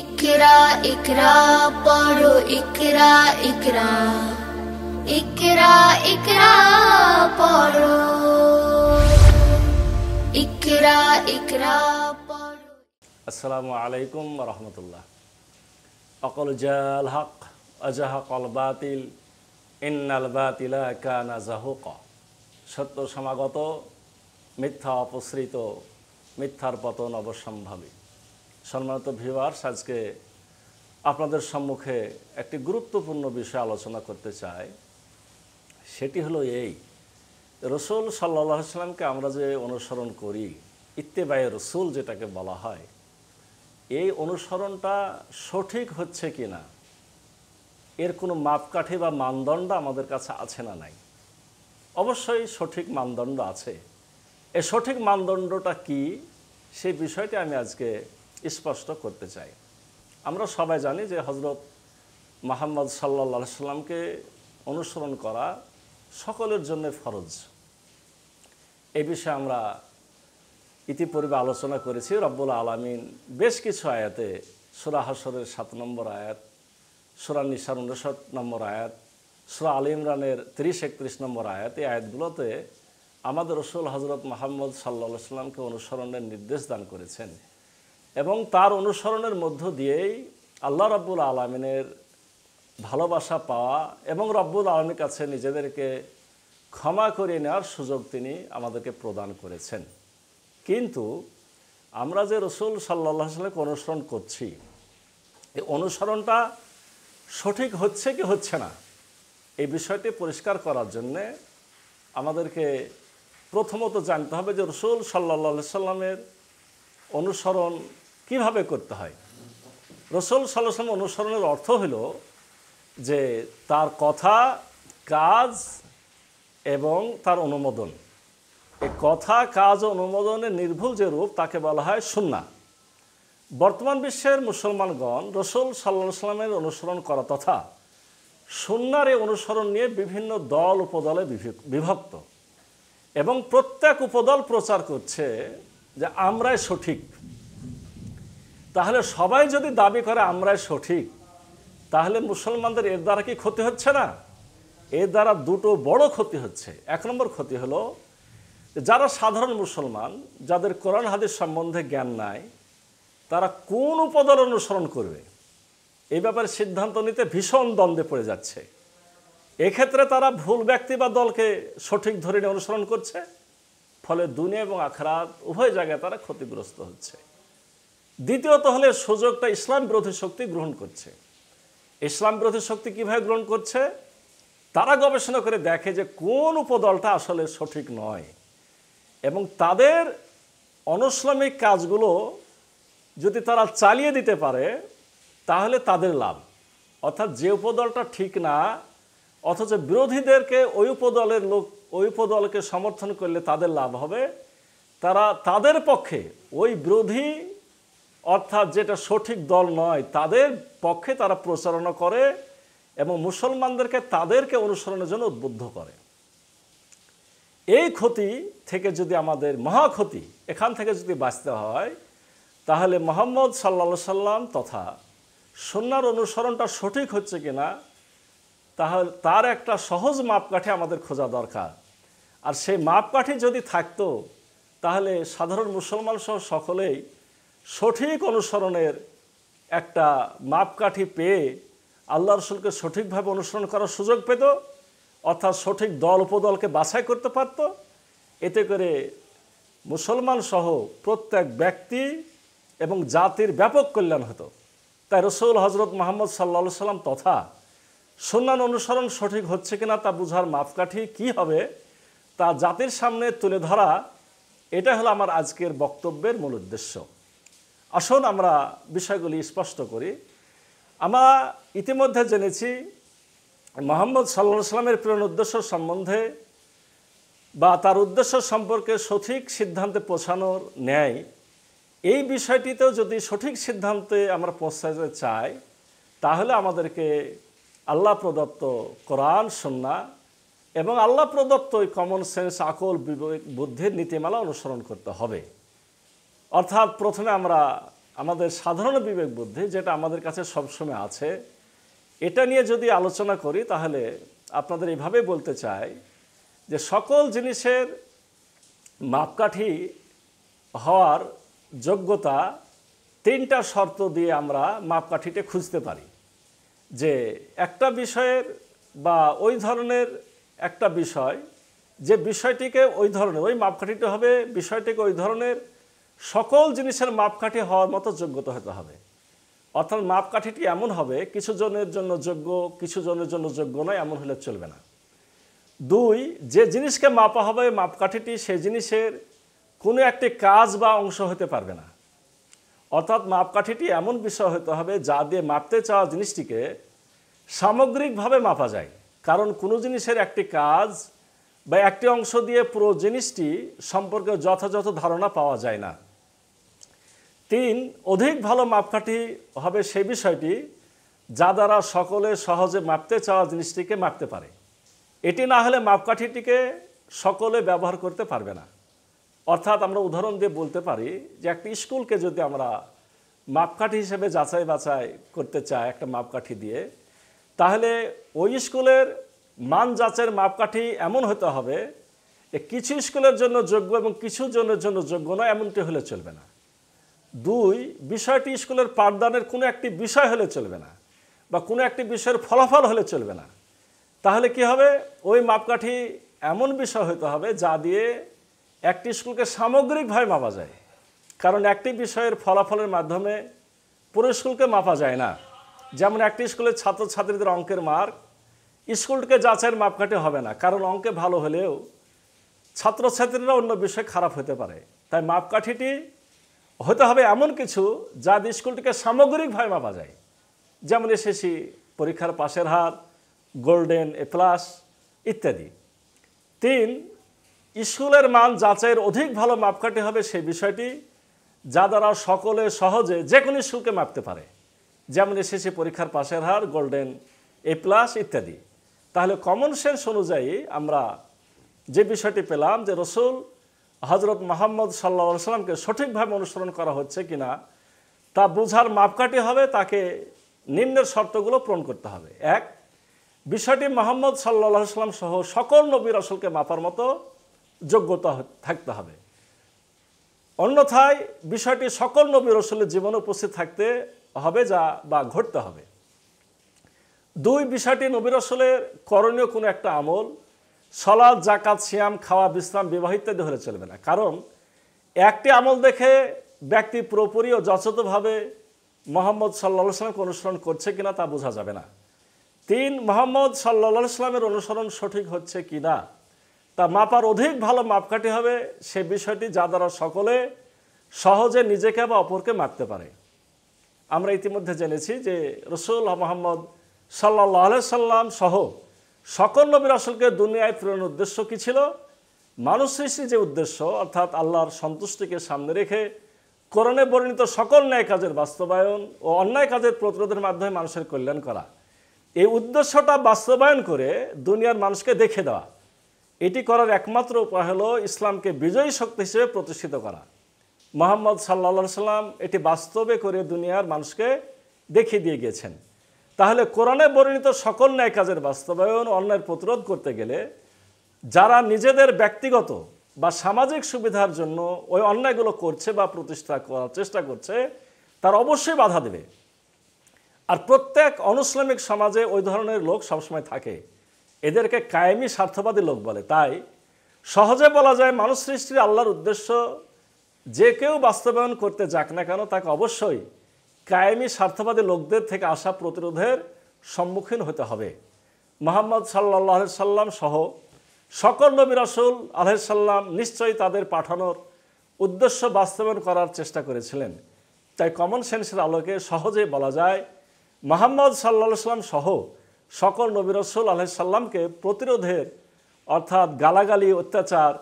ইকরা ইকরা পড়ো ইকরা ইকরা ইকরা ইকরা পড়ো ইকরা ইকরা আসসালামু আলাইকুম রহমতুল্লাহ অকল জাল হক অজাহক কল বাতিল ইন্নাল বাতিলা কানা জাহুক সত্য সমাগত মিথ্যা অপসৃত মিথ্যার পতন অবসম্ভাবী সম্মানিত ভিউয়ার্স আজকে আপনাদের সম্মুখে একটি গুরুত্বপূর্ণ বিষয় আলোচনা করতে চাই সেটি হলো এই রসুল সাল্লাহ সাল্লামকে আমরা যে অনুসরণ করি ইত্তেবায় রসুল যেটাকে বলা হয় এই অনুসরণটা সঠিক হচ্ছে কি না এর কোনো মাপকাঠি বা মানদণ্ড আমাদের কাছে আছে না নাই অবশ্যই সঠিক মানদণ্ড আছে এ সঠিক মানদণ্ডটা কি সেই বিষয়টি আমি আজকে স্পষ্ট করতে চাই আমরা সবাই জানি যে হজরত মোহাম্মদ সাল্লা সাল্লামকে অনুসরণ করা সকলের জন্য ফরজ এ বিষয়ে আমরা ইতিপূর্বে আলোচনা করেছি রব্বুল আলমিন বেশ কিছু আয়াতে সুরা হাসরের সাত নম্বর আয়াত সুরা নিসার উনষাট নম্বর আয়াত সুরা আল ইমরানের তিরিশ একত্রিশ নম্বর আয়াত এই আয়াতগুলোতে আমাদের রসুল হজরত মোহাম্মদ সাল্লা সাল্লামকে অনুসরণের নির্দেশ দান করেছেন এবং তার অনুসরণের মধ্য দিয়েই আল্লাহ রব্বুল আলমিনের ভালোবাসা পাওয়া এবং রব্বুল আলমীর কাছে নিজেদেরকে ক্ষমা করিয়ে নেওয়ার সুযোগ তিনি আমাদেরকে প্রদান করেছেন কিন্তু আমরা যে রসুল সাল্লাহ সাল্লামকে অনুসরণ করছি এই অনুসরণটা সঠিক হচ্ছে কি হচ্ছে না এই বিষয়টি পরিষ্কার করার জন্যে আমাদেরকে প্রথমত জানতে হবে যে রসুল সাল্লাহ সাল্লামের অনুসরণ কিভাবে করতে হয় রসল সালসম অনুসরণের অর্থ হল যে তার কথা কাজ এবং তার অনুমোদন এ কথা কাজ ও অনুমোদনের নির্ভুল যে রূপ তাকে বলা হয় সুন্না বর্তমান বিশ্বের মুসলমানগণ রসুল সাল্লা সাল্লামের অনুসরণ করা তথা সুন্নার এই অনুসরণ নিয়ে বিভিন্ন দল উপদলে বিভক্ত এবং প্রত্যেক উপদল প্রচার করছে যে আমরাই সঠিক তাহলে সবাই যদি দাবি করে আমরাই সঠিক তাহলে মুসলমানদের এর দ্বারা কি ক্ষতি হচ্ছে না এর দ্বারা দুটো বড় ক্ষতি হচ্ছে এক নম্বর ক্ষতি হলো যারা সাধারণ মুসলমান যাদের কোরআন হাদিস সম্বন্ধে জ্ঞান নাই তারা কোন উপদল অনুসরণ করবে এই ব্যাপারে সিদ্ধান্ত নিতে ভীষণ দ্বন্দ্বে পড়ে যাচ্ছে এক্ষেত্রে তারা ভুল ব্যক্তি বা দলকে সঠিক ধরে অনুসরণ করছে ফলে দুনিয়া এবং আখরাত উভয় জায়গায় তারা ক্ষতিগ্রস্ত হচ্ছে দ্বিতীয়ত হলে সুযোগটা ইসলাম বিরোধী শক্তি গ্রহণ করছে ইসলাম বিরোধী শক্তি কীভাবে গ্রহণ করছে তারা গবেষণা করে দেখে যে কোন উপদলটা আসলে সঠিক নয় এবং তাদের অনুসলামিক কাজগুলো যদি তারা চালিয়ে দিতে পারে তাহলে তাদের লাভ অর্থাৎ যে উপদলটা ঠিক না অথচ বিরোধীদেরকে ওই উপদলের লোক ওই উপদলকে সমর্থন করলে তাদের লাভ হবে তারা তাদের পক্ষে ওই বিরোধী অর্থাৎ যেটা সঠিক দল নয় তাদের পক্ষে তারা প্রচারণা করে এবং মুসলমানদেরকে তাদেরকে অনুসরণের জন্য উদ্বুদ্ধ করে এই ক্ষতি থেকে যদি আমাদের মহা ক্ষতি এখান থেকে যদি বাঁচতে হয় তাহলে মোহাম্মদ সাল্লা সাল্লাম তথা সন্ন্যার অনুসরণটা সঠিক হচ্ছে কিনা তাহলে তার একটা সহজ মাপকাঠি আমাদের খোঁজা দরকার আর সেই মাপকাঠি যদি থাকতো তাহলে সাধারণ মুসলমান সহ সকলেই সঠিক অনুসরণের একটা মাপকাঠি পেয়ে আল্লাহ রসুলকে সঠিকভাবে অনুসরণ করার সুযোগ পেত অর্থাৎ সঠিক দল উপদলকে বাছাই করতে পারত এতে করে মুসলমান সহ প্রত্যেক ব্যক্তি এবং জাতির ব্যাপক কল্যাণ হতো তাই রসৌল হজরত মোহাম্মদ সাল্লা সাল্লাম তথা সুনান অনুসরণ সঠিক হচ্ছে কিনা তা বুঝার মাপকাঠি কি হবে তা জাতির সামনে তুলে ধরা এটা হলো আমার আজকের বক্তব্যের মূল উদ্দেশ্য আসুন আমরা বিষয়গুলি স্পষ্ট করি আমরা ইতিমধ্যে জেনেছি মোহাম্মদ সাল্লা সাল্লামের প্রেরণ উদ্দেশ্য সম্বন্ধে বা তার উদ্দেশ্য সম্পর্কে সঠিক সিদ্ধান্তে পৌঁছানোর ন্যায় এই বিষয়টিতেও যদি সঠিক সিদ্ধান্তে আমরা পৌঁছাতে চাই তাহলে আমাদেরকে আল্লাহ প্রদত্ত কোরআন সন্না এবং আল্লাহ প্রদত্ত ওই কমন সেন্স আকল বিবেক বুদ্ধির নীতিমালা অনুসরণ করতে হবে অর্থাৎ প্রথমে আমরা আমাদের সাধারণ বিবেক বুদ্ধি যেটা আমাদের কাছে সবসময় আছে এটা নিয়ে যদি আলোচনা করি তাহলে আপনাদের এভাবে বলতে চাই যে সকল জিনিসের মাপকাঠি হওয়ার যোগ্যতা তিনটা শর্ত দিয়ে আমরা মাপকাঠিতে খুঁজতে পারি যে একটা বিষয়ের বা ওই ধরনের একটা বিষয় যে বিষয়টিকে ওই ধরনের ওই মাপকাঠিটা হবে বিষয়টিকে ওই ধরনের সকল জিনিসের মাপকাঠি হওয়ার মতো যোগ্যতা হতে হবে অর্থাৎ মাপকাঠিটি এমন হবে কিছু জনের জন্য যোগ্য কিছু জনের জন্য যোগ্য নয় এমন হলে চলবে না দুই যে জিনিসকে মাপা হবে মাপকাঠিটি সে জিনিসের কোনো একটি কাজ বা অংশ হতে পারবে না অর্থাৎ মাপকাঠিটি এমন বিষয় হতে হবে যা দিয়ে মাপতে চাওয়া জিনিসটিকে সামগ্রিকভাবে মাপা যায় কারণ কোনো জিনিসের একটি কাজ বা একটি অংশ দিয়ে পুরো জিনিসটি সম্পর্কে যথাযথ ধারণা পাওয়া যায় না তিন অধিক ভালো মাপকাঠি হবে সেই বিষয়টি যা দ্বারা সকলে সহজে মাপতে চাওয়া জিনিসটিকে মাপতে পারে এটি না হলে মাপকাঠিটিকে সকলে ব্যবহার করতে পারবে না অর্থাৎ আমরা উদাহরণ দিয়ে বলতে পারি যে একটি স্কুলকে যদি আমরা মাপকাঠি হিসেবে যাচাই বাছাই করতে চাই একটা মাপকাঠি দিয়ে তাহলে ওই স্কুলের মান যাচের মাপকাঠি এমন হতে হবে যে কিছু স্কুলের জন্য যোগ্য এবং কিছু জনের জন্য যোগ্য নয় এমনটি হলে চলবে না দুই বিষয়টি স্কুলের পাঠদানের কোনো একটি বিষয় হলে চলবে না বা কোনো একটি বিষয়ের ফলাফল হলে চলবে না তাহলে কি হবে ওই মাপকাঠি এমন বিষয় হতে হবে যা দিয়ে একটি স্কুলকে সামগ্রিকভাবে মাপা যায় কারণ একটি বিষয়ের ফলাফলের মাধ্যমে পুরো স্কুলকে মাপা যায় না যেমন একটি স্কুলের ছাত্রছাত্রীদের অঙ্কের মার্ক স্কুলকে যাচাইয়ের মাপকাঠি হবে না কারণ অঙ্কে ভালো হলেও ছাত্রছাত্রীরা অন্য বিষয়ে খারাপ হতে পারে তাই মাপকাঠিটি হতে হবে এমন কিছু যা স্কুলটিকে সামগ্রিকভাবে মাপা যায় যেমন এসএসসি পরীক্ষার পাশের হার গোল্ডেন এ প্লাস ইত্যাদি তিন স্কুলের মান যাচাইয়ের অধিক ভালো মাপকাঠি হবে সেই বিষয়টি যা দ্বারা সকলে সহজে যে কোনো স্কুলকে মাপতে পারে যেমন এসএসসি পরীক্ষার পাশের হার গোল্ডেন এ প্লাস ইত্যাদি তাহলে কমন সেন্স অনুযায়ী আমরা যে বিষয়টি পেলাম যে রসুল হজরত মোহাম্মদ সাল্লা সাল্লামকে সঠিকভাবে অনুসরণ করা হচ্ছে কিনা তা বোঝার মাপকাঠি হবে তাকে নিম্নের শর্তগুলো পূরণ করতে হবে এক বিষয়টি মোহাম্মদ সাল্লাহ সাল্লাম সহ সকল নবী রসলকে মাপার মতো যোগ্যতা থাকতে হবে অন্যথায় বিষয়টি সকল নবী রসলের জীবনে উপস্থিত থাকতে হবে যা বা ঘটতে হবে দুই বিষয়টি নবী রসলের করণীয় কোনো একটা আমল সলাদ জাকাত শ্যাম খাওয়া বিশ্রাম বিবাহ ইত্যাদি হলে চলবে না কারণ একটি আমল দেখে ব্যক্তি পুরোপুরি ও যথাযথভাবে মোহাম্মদ সাল্লা সাল্লামকে অনুসরণ করছে কিনা তা বোঝা যাবে না তিন মোহাম্মদ সাল্লা সাল্লামের অনুসরণ সঠিক হচ্ছে কি না তা মাপার অধিক ভালো মাপকাঠি হবে সে বিষয়টি যা দ্বারা সকলে সহজে নিজেকে বা অপরকে মাপতে পারে আমরা ইতিমধ্যে জেনেছি যে রসুল মোহাম্মদ সাল্লা সাল্লাম সহ সকল নবীর আসলকে দুনিয়ায় প্রেরণের উদ্দেশ্য কী ছিল মানুষ সৃষ্টির যে উদ্দেশ্য অর্থাৎ আল্লাহর সন্তুষ্টিকে সামনে রেখে কোরআনে বর্ণিত সকল ন্যায় কাজের বাস্তবায়ন ও অন্যায় কাজের প্রতিরোধের মাধ্যমে মানুষের কল্যাণ করা এই উদ্দেশ্যটা বাস্তবায়ন করে দুনিয়ার মানুষকে দেখে দেওয়া এটি করার একমাত্র উপায় হলো ইসলামকে বিজয়ী শক্তি হিসেবে প্রতিষ্ঠিত করা মোহাম্মদ সাল্লা সাল্লাম এটি বাস্তবে করে দুনিয়ার মানুষকে দেখিয়ে দিয়ে গিয়েছেন তাহলে কোরআনে বর্ণিত সকল ন্যায় কাজের বাস্তবায়ন অন্যায়ের প্রতিরোধ করতে গেলে যারা নিজেদের ব্যক্তিগত বা সামাজিক সুবিধার জন্য ওই অন্যায়গুলো করছে বা প্রতিষ্ঠা করার চেষ্টা করছে তার অবশ্যই বাধা দেবে আর প্রত্যেক অনুসলামিক সমাজে ওই ধরনের লোক সবসময় থাকে এদেরকে কায়েমি স্বার্থবাদী লোক বলে তাই সহজে বলা যায় মানুষ সৃষ্টির আল্লাহর উদ্দেশ্য যে কেউ বাস্তবায়ন করতে যাক না কেন তাকে অবশ্যই কায়েমি স্বার্থবাদী লোকদের থেকে আসা প্রতিরোধের সম্মুখীন হতে হবে মোহাম্মদ সাল্লাহ সাল্লাম সহ সকল নবী রাসুল আলহাম নিশ্চয়ই তাদের পাঠানোর উদ্দেশ্য বাস্তবায়ন করার চেষ্টা করেছিলেন তাই কমন সেন্সের আলোকে সহজে বলা যায় মোহাম্মদ সাল্লা সাল্লাম সহ সকল নবী রসুল আলহামকে প্রতিরোধের অর্থাৎ গালাগালি অত্যাচার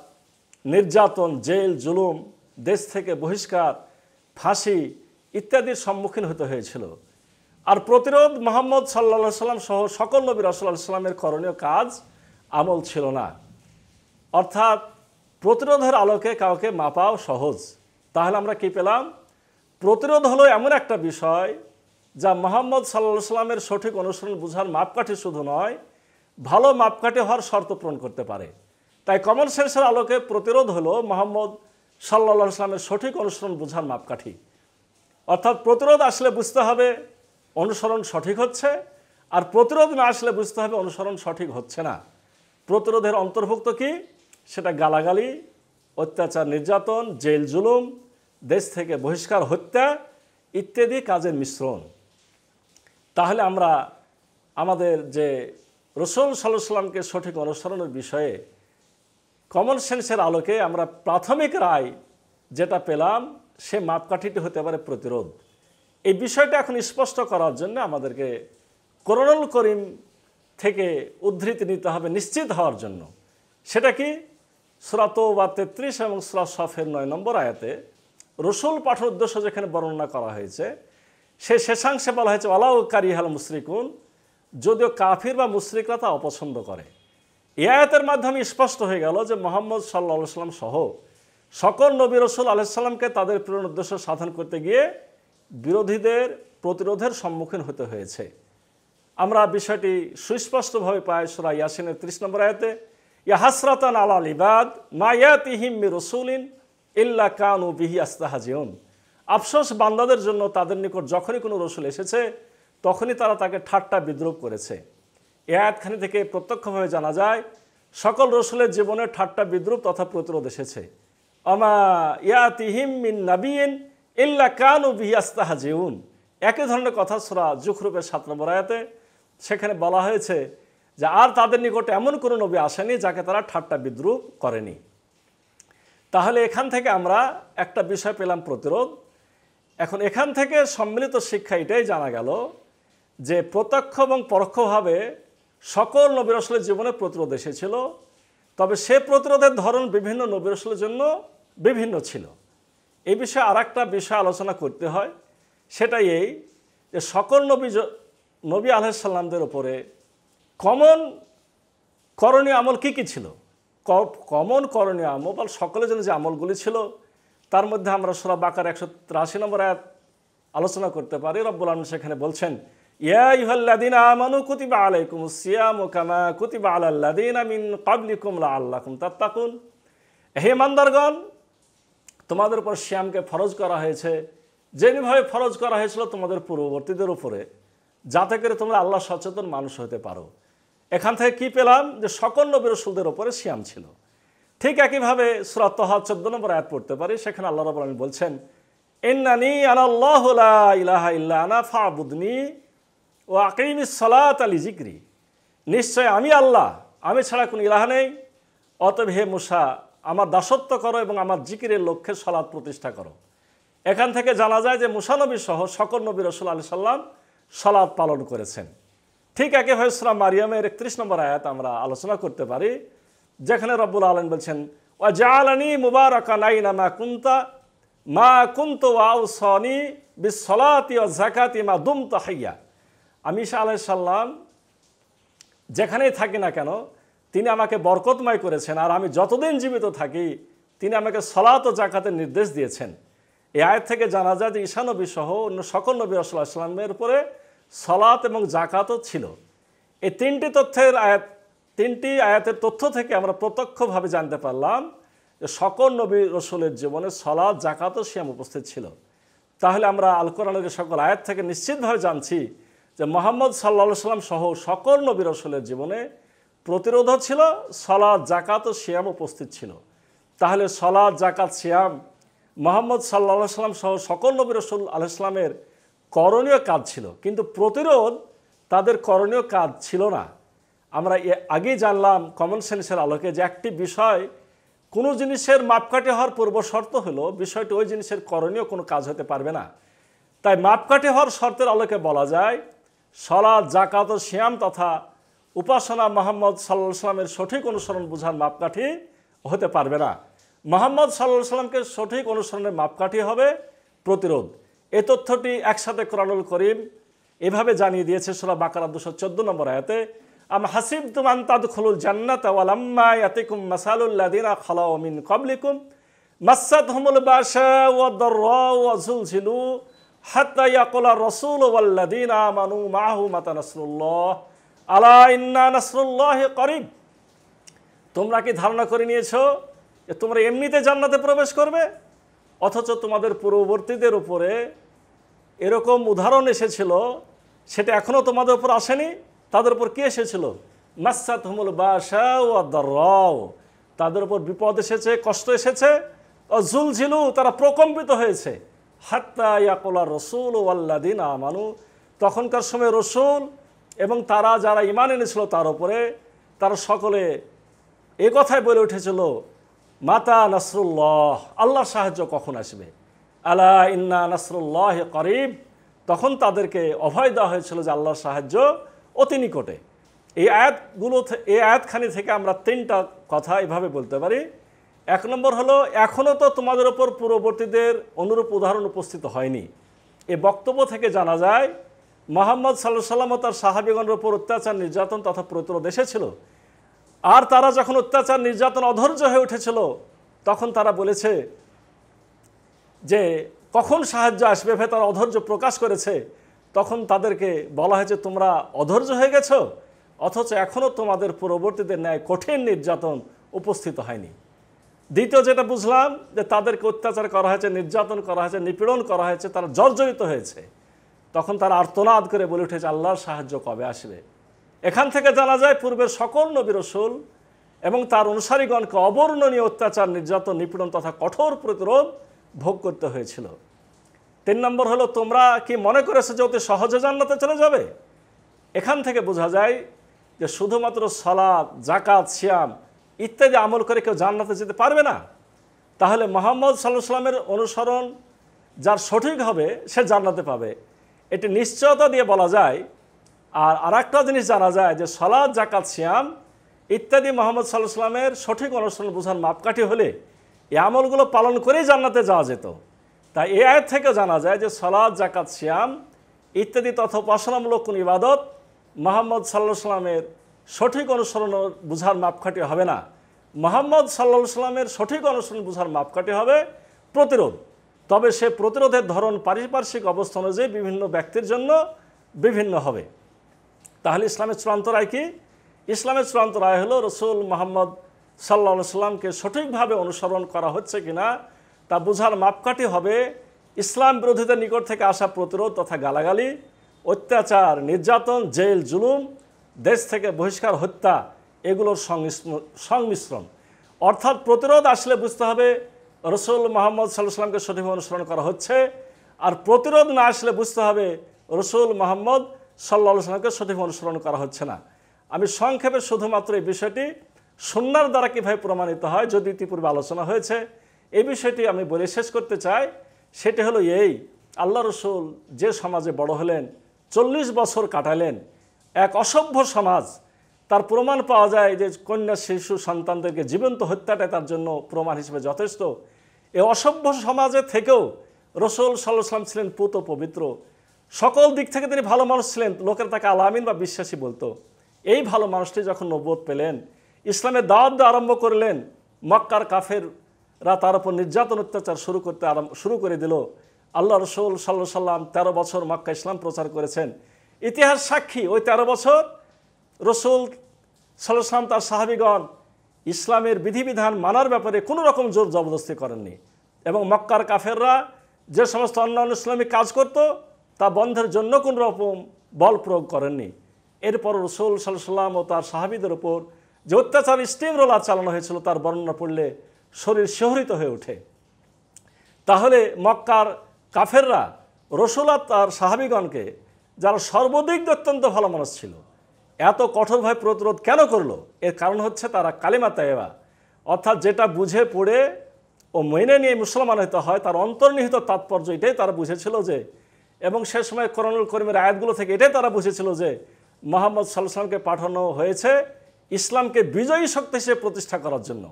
নির্যাতন জেল জুলুম দেশ থেকে বহিষ্কার ফাঁসি ইত্যাদির সম্মুখীন হতে হয়েছিল আর প্রতিরোধ মোহাম্মদ সাল্লা সাল্লাম সহ সকল নবী রসুল্লাহ সাল্লামের করণীয় কাজ আমল ছিল না অর্থাৎ প্রতিরোধের আলোকে কাউকে মাপাও সহজ তাহলে আমরা কি পেলাম প্রতিরোধ হলো এমন একটা বিষয় যা মোহাম্মদ সাল্লা সাল্লামের সঠিক অনুসরণ বোঝার মাপকাঠি শুধু নয় ভালো মাপকাঠি হওয়ার শর্ত পূরণ করতে পারে তাই কমন সেন্সের আলোকে প্রতিরোধ হলো মোহাম্মদ সাল্লা সাল্লামের সঠিক অনুসরণ বোঝার মাপকাঠি অর্থাৎ প্রতিরোধ আসলে বুঝতে হবে অনুসরণ সঠিক হচ্ছে আর প্রতিরোধ না আসলে বুঝতে হবে অনুসরণ সঠিক হচ্ছে না প্রতিরোধের অন্তর্ভুক্ত কি সেটা গালাগালি অত্যাচার নির্যাতন জেল জুলুম দেশ থেকে বহিষ্কার হত্যা ইত্যাদি কাজের মিশ্রণ তাহলে আমরা আমাদের যে রসুল সাল্লামকে সঠিক অনুসরণের বিষয়ে কমন সেন্সের আলোকে আমরা প্রাথমিক রায় যেটা পেলাম সে মাপকাঠিটি হতে পারে প্রতিরোধ এই বিষয়টা এখন স্পষ্ট করার জন্য আমাদেরকে করোনুল করিম থেকে উদ্ধৃতি নিতে হবে নিশ্চিত হওয়ার জন্য সেটা কি সুরাত বা তেত্রিশ এবং সুরা সফের নয় নম্বর আয়াতে রসুল পাঠের উদ্দেশ্য যেখানে বর্ণনা করা হয়েছে সে শেষাংশে বলা হয়েছে আলাউ কারিহাল মুশ্রিকুন যদিও কাফির বা মুশ্রিকরা তা অপছন্দ করে এ আয়াতের মাধ্যমে স্পষ্ট হয়ে গেল যে মোহাম্মদ সাল্লা সাল্লাম সহ সকল নবী রসুল আলাইসাল্লামকে তাদের প্রেরণ উদ্দেশ্য সাধন করতে গিয়ে বিরোধীদের প্রতিরোধের সম্মুখীন হতে হয়েছে আমরা বিষয়টি সুস্পষ্টভাবে পাই সুরা ইয়াসিনের ত্রিশ নম্বর আয়তে ইয়াহাসরাতান আল ইবাদ মায়াত রসুল রসুলিন ইল্লা কান ও বিহি আস্তাহাজিউন আফসোস বান্দাদের জন্য তাদের নিকট যখনই কোনো রসুল এসেছে তখনই তারা তাকে ঠাট্টা বিদ্রোপ করেছে এ আয়াতখানি থেকে প্রত্যক্ষভাবে জানা যায় সকল রসুলের জীবনে ঠাট্টা বিদ্রুপ তথা প্রতিরোধ এসেছে অমা ইয়াতিহিম মিন নাবিয়েন ইল্লা কান ও জিউন একই ধরনের কথা সোরা জুখরূপের সাত নম্বর আয়াতে সেখানে বলা হয়েছে যে আর তাদের নিকট এমন কোনো নবী আসেনি যাকে তারা ঠাট্টা বিদ্রুপ করেনি তাহলে এখান থেকে আমরা একটা বিষয় পেলাম প্রতিরোধ এখন এখান থেকে সম্মিলিত শিক্ষা এটাই জানা গেল যে প্রত্যক্ষ এবং পরোক্ষভাবে সকল নবীর আসলে জীবনে প্রতিরোধ এসেছিল তবে সে প্রতিরোধের ধরন বিভিন্ন নবীর আসলের জন্য বিভিন্ন ছিল এই বিষয়ে আর একটা বিষয় আলোচনা করতে হয় সেটাই এই যে সকল নবী নবী আলাইসাল্লামদের ওপরে কমন করণীয় আমল কি কি ছিল কমন করণীয় আমল সকলের জন্য যে আমলগুলি ছিল তার মধ্যে আমরা সোলা বাকার একশো তিরাশি নম্বর এক আলোচনা করতে পারি রব্বুল আলম সেখানে বলছেন ইয়া আমানু হে মান্দারগণ তোমাদের উপর শ্যামকে ফরজ করা হয়েছে যেভাবে ফরজ করা হয়েছিল তোমাদের পূর্ববর্তীদের উপরে যাতে করে তোমরা আল্লাহ সচেতন মানুষ হতে পারো এখান থেকে কি পেলাম যে সকল নবীর রসুলদের ওপরে শ্যাম ছিল ঠিক একইভাবে সুরাত চোদ্দ নম্বর অ্যাড পড়তে পারি সেখানে আল্লাহ রব আলম বলছেন এন্নানি আনাল্লাহ ইলাহা ইল্লা ফাবুদনি ও আকিম সলাত আলী জিক্রি নিশ্চয় আমি আল্লাহ আমি ছাড়া কোনো ইলাহা নেই অতএব হে মুসা আমার দাসত্ব করো এবং আমার জিকিরের লক্ষ্যে সলাদ প্রতিষ্ঠা করো এখান থেকে জানা যায় যে মুসানবী সহ সকল নবী রসুল আলি সাল্লাম সলাদ পালন করেছেন ঠিক একে হয়েসলাম মারিয়ামের একত্রিশ নম্বর আয়াত আমরা আলোচনা করতে পারি যেখানে রব্বুল আলম বলছেন ও জালানি মুবারক মা কুন্তা মা কুন্ত ওয়াউ সনি বিসলাতি ও জাকাতি মা দুম হাইয়া আমি শাহ আলাইসাল্লাম যেখানেই থাকি না কেন তিনি আমাকে বরকতময় করেছেন আর আমি যতদিন জীবিত থাকি তিনি আমাকে সলাত ও জাকাতের নির্দেশ দিয়েছেন এ আয়ের থেকে জানা যায় যে ঈশানবী সহ অন্য সকল নবী রসুল্লাহ সাল্লামের উপরে সলাত এবং জাকাতও ছিল এই তিনটি তথ্যের আয়াত তিনটি আয়াতের তথ্য থেকে আমরা প্রত্যক্ষভাবে জানতে পারলাম যে সকল নবী রসুলের জীবনে সলাদ জাকাতও শ্যাম উপস্থিত ছিল তাহলে আমরা আল কোরআনের সকল আয়াত থেকে নিশ্চিতভাবে জানছি যে মোহাম্মদ সাল্লা সাল্লাম সহ সকল নবী রসুলের জীবনে প্রতিরোধও ছিল সলা জাকাত ও শ্যাম উপস্থিত ছিল তাহলে সলা জাকাত শ্যাম মোহাম্মদ সাল্লা সাল্লাম সহ সকল নবী রসুল আলাইসলামের করণীয় কাজ ছিল কিন্তু প্রতিরোধ তাদের করণীয় কাজ ছিল না আমরা এ আগে জানলাম কমন সেন্সের আলোকে যে একটি বিষয় কোনো জিনিসের মাপকাঠি হওয়ার পূর্ব শর্ত হলো বিষয়টি ওই জিনিসের করণীয় কোনো কাজ হতে পারবে না তাই মাপকাঠি হওয়ার শর্তের আলোকে বলা যায় সলা জাকাত ও শ্যাম তথা উপাসনা মোহাম্মদ সাল্লাহ সাল্লামের সঠিক অনুসরণ বোঝার মাপকাঠি হতে পারবে না মোহাম্মদ সাল্লাহ সাল্লামকে সঠিক অনুসরণের মাপকাঠি হবে প্রতিরোধ এ তথ্যটি একসাথে করানুল করিম এভাবে জানিয়ে দিয়েছে সোলা বাকারা দুশো চোদ্দো নম্বর আয়াতে আম হাসিব তুমান তাদ খুলুল জান্নাত ওয়ালাম্মা ইয়াতিকুম মাসালুল্লাদিনা খালাও মিন কবলিকুম মাসাদ হুমুল বাসা ওয়া দর্রা ওয়া জুলজিলু হাত্তা ইয়াকুলা রাসূল ওয়াল্লাদিনা আমানু মাহু মাতা নাসরুল্লাহ আলা ইন্না নাসরুল্লাহ করিব তোমরা কি ধারণা করে নিয়েছ যে তোমরা এমনিতে জান্নাতে প্রবেশ করবে অথচ তোমাদের পূর্ববর্তীদের উপরে এরকম উদাহরণ এসেছিল সেটা এখনও তোমাদের উপর আসেনি তাদের উপর কে এসেছিল মাসাত হুমুল বাসা ও আদার তাদের উপর বিপদ এসেছে কষ্ট এসেছে জুল ঝিলু তারা প্রকম্পিত হয়েছে হাত্তা ইয়াকুলা রসুল ওয়াল্লাদিন আমানু তখনকার সময় রসুল এবং তারা যারা ইমান এনেছিল তার উপরে তারা সকলে এ কথাই বলে উঠেছিল মাতা নাসরুল্লাহ আল্লাহর সাহায্য কখন আসবে আলা ইন্না নাসরুল্লাহ করিব তখন তাদেরকে অভয় দেওয়া হয়েছিল যে আল্লাহর সাহায্য অতি নিকটে এই আয়াতগুলো এই আয়াতখানি থেকে আমরা তিনটা কথা এভাবে বলতে পারি এক নম্বর হলো এখনও তো তোমাদের ওপর পূর্ববর্তীদের অনুরূপ উদাহরণ উপস্থিত হয়নি এ বক্তব্য থেকে জানা যায় মোহাম্মদ সাল্লাহ সাল্লাম ও তার সাহাবিগণের ওপর অত্যাচার নির্যাতন তথা প্রতিরোধ এসেছিল আর তারা যখন অত্যাচার নির্যাতন অধৈর্য হয়ে উঠেছিল তখন তারা বলেছে যে কখন সাহায্য আসবে ভে তারা অধৈর্য প্রকাশ করেছে তখন তাদেরকে বলা হয়েছে তোমরা অধৈর্য হয়ে গেছো অথচ এখনও তোমাদের পরবর্তীদের ন্যায় কঠিন নির্যাতন উপস্থিত হয়নি দ্বিতীয় যেটা বুঝলাম যে তাদেরকে অত্যাচার করা হয়েছে নির্যাতন করা হয়েছে নিপীড়ন করা হয়েছে তারা জর্জরিত হয়েছে তখন তারা আর্তনাদ করে বলে উঠেছে আল্লাহর সাহায্য কবে আসবে এখান থেকে জানা যায় পূর্বের সকল নবী রসুল এবং তার অনুসারীগণকে অবর্ণনীয় অত্যাচার নির্যাতন নিপীড়ন তথা কঠোর প্রতিরোধ ভোগ করতে হয়েছিল তিন নম্বর হলো তোমরা কি মনে করেছো যে অতি সহজে জান্নাতে চলে যাবে এখান থেকে বোঝা যায় যে শুধুমাত্র সলাদ জাকাত শিয়াম ইত্যাদি আমল করে কেউ জান্নাতে যেতে পারবে না তাহলে মোহাম্মদ সাল্লাহ সাল্লামের অনুসরণ যার সঠিক হবে সে জান্নাতে পাবে এটি নিশ্চয়তা দিয়ে বলা যায় আর আরেকটা জিনিস জানা যায় যে সলাদ জাকাত শ্যাম ইত্যাদি মোহাম্মদ সাল্লাহ সাল্লামের সঠিক অনুষ্ঠান বোঝার মাপকাঠি হলে এই আমলগুলো পালন করেই জান্নাতে যাওয়া যেত তাই এ আয়ের থেকে জানা যায় যে সলাদ জাকাত শ্যাম ইত্যাদি তথ্য উপাসনামূলক কোন ইবাদত মোহাম্মদ সাল্লাহ সাল্লামের সঠিক অনুসরণ বোঝার মাপকাঠি হবে না মোহাম্মদ সাল্লাহ সাল্লামের সঠিক অনুসরণ বোঝার মাপকাঠি হবে প্রতিরোধ তবে সে প্রতিরোধের ধরন পারিপার্শ্বিক অবস্থা অনুযায়ী বিভিন্ন ব্যক্তির জন্য বিভিন্ন হবে তাহলে ইসলামের চূড়ান্ত রায় কি ইসলামের চূড়ান্ত রায় হলো রসুল মোহাম্মদ সাল্লা সাল্লামকে সঠিকভাবে অনুসরণ করা হচ্ছে কিনা তা বোঝার মাপকাঠি হবে ইসলাম বিরোধীদের নিকট থেকে আসা প্রতিরোধ তথা গালাগালি অত্যাচার নির্যাতন জেল জুলুম দেশ থেকে বহিষ্কার হত্যা এগুলোর সংমিশ্রণ অর্থাৎ প্রতিরোধ আসলে বুঝতে হবে রসুল মোহাম্মদ সাল্লাহামকে সঠিক অনুসরণ করা হচ্ছে আর প্রতিরোধ না আসলে বুঝতে হবে রসুল মোহাম্মদ সাল্লাহ সাল্লামকে সঠিক অনুসরণ করা হচ্ছে না আমি সংক্ষেপে শুধুমাত্র এই বিষয়টি সন্ন্যার দ্বারা কীভাবে প্রমাণিত হয় যদি ইতিপূর্বে আলোচনা হয়েছে এই বিষয়টি আমি বলে শেষ করতে চাই সেটি হলো এই আল্লাহ রসুল যে সমাজে বড় হলেন চল্লিশ বছর কাটালেন এক অসভ্য সমাজ তার প্রমাণ পাওয়া যায় যে কন্যা শিশু সন্তানদেরকে জীবন্ত হত্যাটা তার জন্য প্রমাণ হিসেবে যথেষ্ট এ অসভ্য সমাজে থেকেও রসুল সাল্লাম ছিলেন পুত পবিত্র সকল দিক থেকে তিনি ভালো মানুষ ছিলেন লোকের তাকে আলামিন বা বিশ্বাসী বলতো এই ভালো মানুষটি যখন নবোধ পেলেন ইসলামের দাওয়াত আরম্ভ করলেন মক্কার কাফেররা তার উপর নির্যাতন অত্যাচার শুরু করতে আরম্ভ শুরু করে দিল আল্লাহ রসুল সাল্লাহ সাল্লাম তেরো বছর মক্কা ইসলাম প্রচার করেছেন ইতিহাস সাক্ষী ওই তেরো বছর রসুল সাল্লাহ সাল্লাম তার সাহাবিগণ ইসলামের বিধিবিধান মানার ব্যাপারে কোনো রকম জোর জবরদস্তি করেননি এবং মক্কার কাফেররা যে সমস্ত অন্যান্য ইসলামিক কাজ করত তা বন্ধের জন্য কোনো রকম বল প্রয়োগ করেননি এরপর রসুল সাল্লাম ও তার সাহাবিদের ওপর যে অত্যাচার স্টিম রোলার চালানো হয়েছিল তার বর্ণনা পড়লে শরীর শিহরিত হয়ে ওঠে তাহলে মক্কার কাফেররা রসুল আর তার সাহাবিগণকে যারা সর্বদিক অত্যন্ত ভালো মানুষ ছিল এত কঠোরভাবে প্রতিরোধ কেন করলো এর কারণ হচ্ছে তারা কালিমা তাইবা অর্থাৎ যেটা বুঝে পড়ে ও মেনে নিয়ে মুসলমান হতে হয় তার অন্তর্নিহিত তাৎপর্য এটাই তারা বুঝেছিল যে এবং সে সময় করণুল করিমের আয়াতগুলো থেকে এটাই তারা বুঝেছিল যে মোহাম্মদ সাল্লামকে পাঠানো হয়েছে ইসলামকে বিজয়ী শক্তি হিসেবে প্রতিষ্ঠা করার জন্য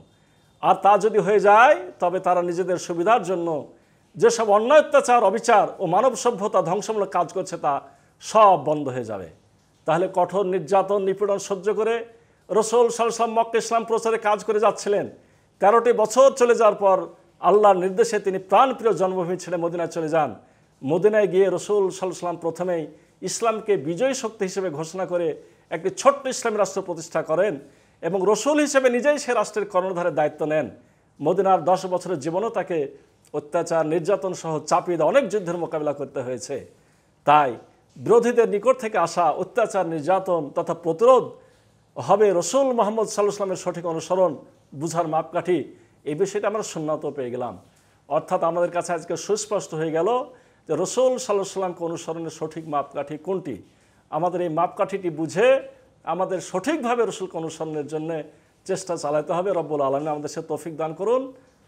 আর তা যদি হয়ে যায় তবে তারা নিজেদের সুবিধার জন্য যেসব অন্যায় অত্যাচার অবিচার ও মানব সভ্যতা ধ্বংসমূলক কাজ করছে তা সব বন্ধ হয়ে যাবে তাহলে কঠোর নির্যাতন নিপীড়ন সহ্য করে রসুল সালসাম মক্কে ইসলাম প্রচারে কাজ করে যাচ্ছিলেন তেরোটি বছর চলে যাওয়ার পর আল্লাহর নির্দেশে তিনি প্রাণপ্রিয় জন্মভূমি ছেড়ে মদিনায় চলে যান মদিনায় গিয়ে রসুল সাল্লাম প্রথমেই ইসলামকে বিজয়ী শক্তি হিসেবে ঘোষণা করে একটি ছোট্ট ইসলামী রাষ্ট্র প্রতিষ্ঠা করেন এবং রসুল হিসেবে নিজেই সে রাষ্ট্রের কর্ণধারের দায়িত্ব নেন মদিনার দশ বছরের জীবনও তাকে অত্যাচার নির্যাতন সহ চাপিয়ে অনেক যুদ্ধের মোকাবিলা করতে হয়েছে তাই বিরোধীদের নিকট থেকে আসা অত্যাচার নির্যাতন তথা প্রতিরোধ হবে রসুল মোহাম্মদ সাল্লাহামের সঠিক অনুসরণ বুঝার মাপকাঠি এই বিষয়টা আমরা সুন্নাত পেয়ে গেলাম অর্থাৎ আমাদের কাছে আজকে সুস্পষ্ট হয়ে গেল যে রসুল সাল্লাহ সাল্লামকে অনুসরণের সঠিক মাপকাঠি কোনটি আমাদের এই মাপকাঠিটি বুঝে আমাদের সঠিকভাবে রসুলকে অনুসরণের জন্যে চেষ্টা চালাতে হবে রব্বুল আলমী আমাদের সে তৌফিক দান করুন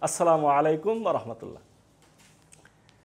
আসসালামু আলাইকুম রহমতুল্লাহ